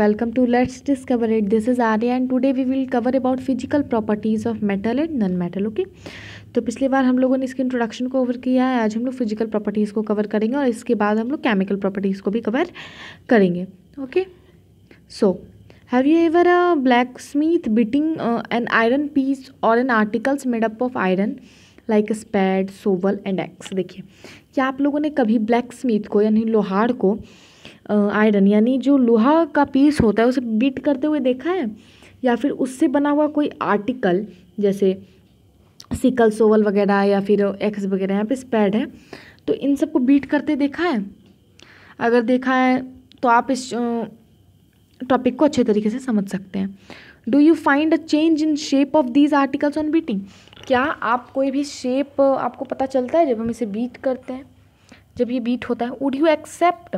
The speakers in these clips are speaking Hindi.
Welcome to let's discover it this is R and today we will cover about physical properties of metal and non metal okay तो पिछली बार हम लोगों ने इसके इंट्रोडक्शन को कवर किया है आज हम लोग फिजिकल प्रॉपर्टीज़ को कवर करेंगे और इसके बाद हम लोग केमिकल प्रॉपर्टीज़ को भी कवर करेंगे okay so have you ever a blacksmith beating an iron piece और an articles made up of iron like spade shovel and axe देखिए क्या आप लोगों ने कभी ब्लैक स्मीथ को यानी लोहार को आयरन यानी जो लोहा का पीस होता है उसे बीट करते हुए देखा है या फिर उससे बना हुआ कोई आर्टिकल जैसे सिकल सोवल वगैरह या फिर एक्स वगैरह यहाँ पे स्पैड है तो इन सबको बीट करते देखा है अगर देखा है तो आप इस टॉपिक को अच्छे तरीके से समझ सकते हैं do you find a change in shape of these articles on beating क्या आप कोई भी शेप आपको पता चलता है जब हम इसे बीट करते हैं जब ये बीट होता है would you expect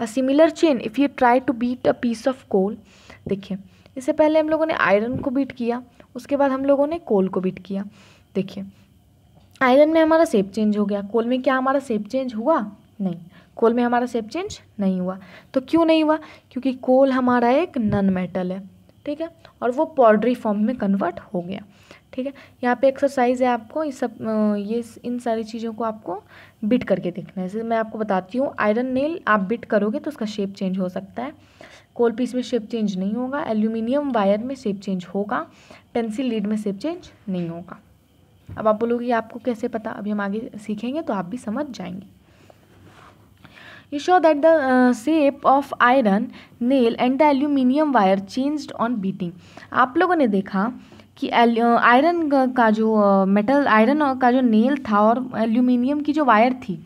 a similar change if you try to beat a piece of coal देखिए इससे पहले हम लोगों ने आयरन को बीट किया उसके बाद हम लोगों ने कोल को बीट किया देखिए आयरन में हमारा सेप चेंज हो गया कोल में क्या हमारा सेप चेंज हुआ नहीं कोल में हमारा सेप चेंज नहीं हुआ तो क्यों नहीं हुआ क्योंकि कोल हमारा एक नन मेटल है ठीक है और वो पॉडरी फॉर्म में कन्वर्ट हो गया ठीक है यहाँ पे एक्सरसाइज है आपको इस सब ये इन सारी चीज़ों को आपको बिट करके देखना है जैसे मैं आपको बताती हूँ आयरन नेल आप बिट करोगे तो उसका शेप चेंज हो सकता है कोल पीस में शेप चेंज नहीं होगा एल्यूमिनियम वायर में शेप चेंज होगा पेंसिल लीड में शेप चेंज नहीं होगा अब आप बोलोगे आपको कैसे पता अभी हम आगे सीखेंगे तो आप भी समझ जाएंगे you show that the shape of iron nail and the aluminium wire wire on beating आप लोगों ने देखा कि आयरन का जो मेटल आयरन का जो नेल था और एल्यूमिनियम की जो वायर थी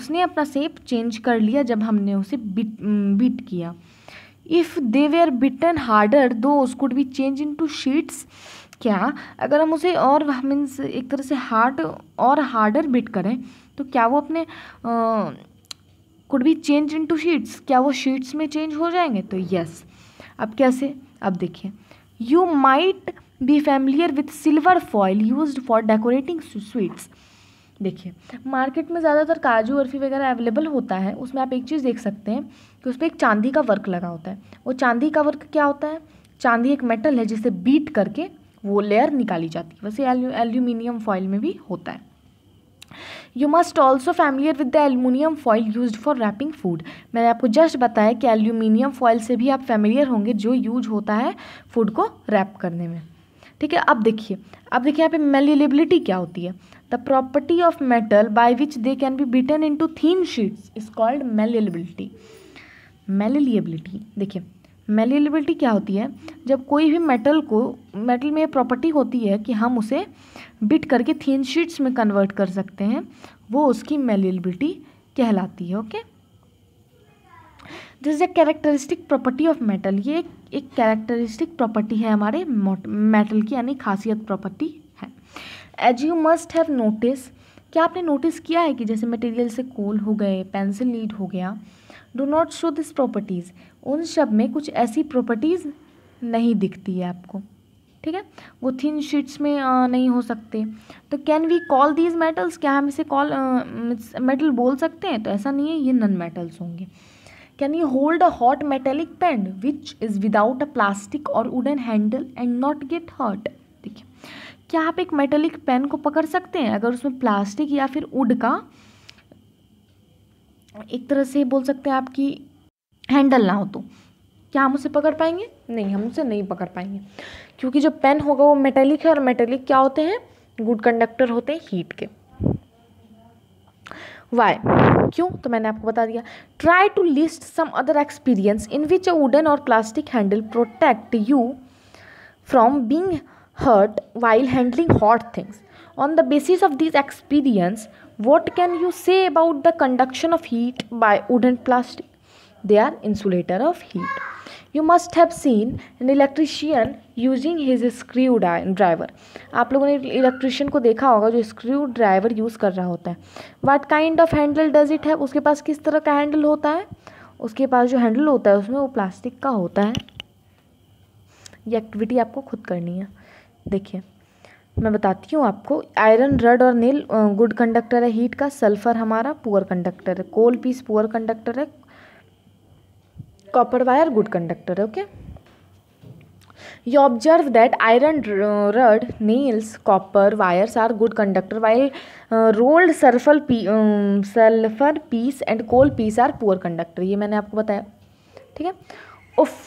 उसने अपना सेप चेंज कर लिया जब हमने उसे बीट बीट किया if they were beaten harder दो उसकुड be change into sheets क्या अगर हम उसे और मीन्स एक तरह से हार्ड और हार्डर बिट करें तो क्या वो अपने could be change into sheets क्या वो शीट्स में चेंज हो जाएंगे तो यस yes. अब कैसे अब देखिए you might be familiar with silver foil use for decorating sweets देखिए मार्केट में ज़्यादातर काजू बर्फी वगैरह अवेलेबल होता है उसमें आप एक चीज़ देख सकते हैं कि उस पर एक चांदी का वर्क लगा होता है वो चांदी का वर्क क्या होता है चांदी एक मेटल है जिसे बीट करके वो लेयर निकाली जाती है वैसे एल्यूमिनियम फॉइल में भी होता है you must also familiar with the aluminium foil use for wrapping food मैंने आपको जस्ट बताया कि एल्यूमिनियम फॉइल से भी आप फैमिलियर होंगे जो यूज होता है फूड को रैप करने में ठीक है अब देखिए अब देखिए यहाँ पे मेलेबिलिटी क्या होती है the property of metal by which they can be beaten into thin sheets is called malleability malleability देखिए मेलेबिलिटी क्या होती है जब कोई भी मेटल को मेटल में प्रॉपर्टी होती है कि हम उसे बिट करके थीन शीट्स में कन्वर्ट कर सकते हैं वो उसकी मेलेबिलिटी कहलाती है okay okay? This is a characteristic property of metal ये एक, कैरेक्टरिस्टिक प्रॉपर्टी है हमारे मेटल की यानी खासियत प्रॉपर्टी है as you must have notice क्या आपने नोटिस किया है कि जैसे मटेरियल से कोल हो गए पेंसिल लीड हो गया do not show this properties उन शब में कुछ ऐसी प्रॉपर्टीज़ नहीं दिखती है आपको ठीक है वो थिन शीट्स में आ, नहीं हो सकते तो can we call these metals क्या हम इसे कॉल मेटल बोल सकते हैं तो ऐसा नहीं है ये नन मेटल्स होंगे can you hold a hot metallic pan which is without a plastic और wooden handle and not get hurt देखिए क्या आप एक मेटेलिक पेन को पकड़ सकते हैं अगर उसमें प्लास्टिक या फिर वुड का एक तरह से बोल सकते हैं आपकी हैंडल ना हो तो क्या हम उसे पकड़ पाएंगे नहीं हम उसे नहीं पकड़ पाएंगे क्योंकि जो पेन होगा वो मेटेलिक है और मेटेलिक क्या होते हैं गुड कंडक्टर होते हैं हीट के वाई क्यों तो मैंने आपको बता दिया try to list some other experience in which a wooden और plastic handle protect you from being hurt while handling hot things on the basis of this experience what can you say about the conduction of heat by wooden plastic they are insulator of heat you must have seen an electrician using his screw driver आप लोगों ने इलेक्ट्रिशियन को देखा होगा जो screw ड्राइवर यूज़ कर रहा होता है what kind of handle does it have उसके पास किस तरह का हैंडल होता है उसके पास जो हैंडल होता है उसमें वो प्लास्टिक का होता है ये एक्टिविटी आपको खुद करनी है देखिए मैं बताती हूँ आपको आयरन रड और नील गुड कंडक्टर है हीट का सल्फर हमारा पुअर कंडक्टर है कोल पीस पुअर कंडक्टर है copper wire good conductor okay you observe that iron rod nails copper wires are good conductor while rolled sulphur sulphur piece and coal piece are poor conductor ये मैंने आपको बताया ठीक है of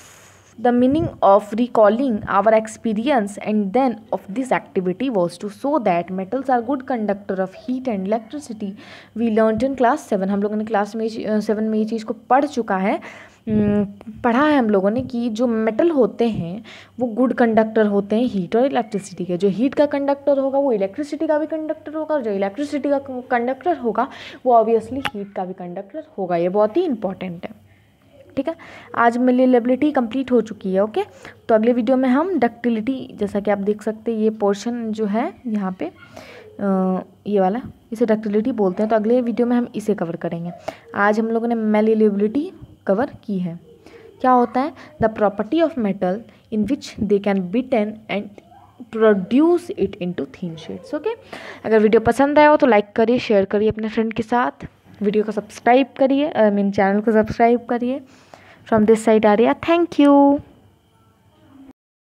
the meaning of recalling our experience and then of this activity was to so that metals are good conductor of heat and electricity we learn in class seven हम लोगों ने क्लास में सेवन uh, में ये चीज़ को पढ़ चुका है हम्म, पढ़ा है हम लोगों ने कि जो मेटल होते हैं वो गुड कंडक्टर होते हैं हीट और इलेक्ट्रिसिटी के जो हीट का कंडक्टर होगा वो इलेक्ट्रिसिटी का भी कंडक्टर होगा और जो इलेक्ट्रिसिटी का कंडक्टर होगा वो ऑब्वियसली हीट का भी कंडक्टर होगा ये बहुत ही इंपॉर्टेंट है ठीक है आज मेलेबिलिटी कंप्लीट हो चुकी है ओके तो अगले वीडियो में हम डक्टिलिटी जैसा कि आप देख सकते हैं ये पोर्शन जो है यहाँ पे ये वाला इसे डक्टिलिटी बोलते हैं तो अगले वीडियो में हम इसे कवर करेंगे आज हम लोगों ने मेलेबिलिटी कवर की है क्या होता है the property of metal in which they can be ten and produce it to thin shades okay अगर वीडियो पसंद आया हो तो लाइक करिए शेयर करिए अपने फ्रेंड के साथ वीडियो को सब्सक्राइब करिए आई मीन चैनल को सब्सक्राइब करिए from this side Arya thank you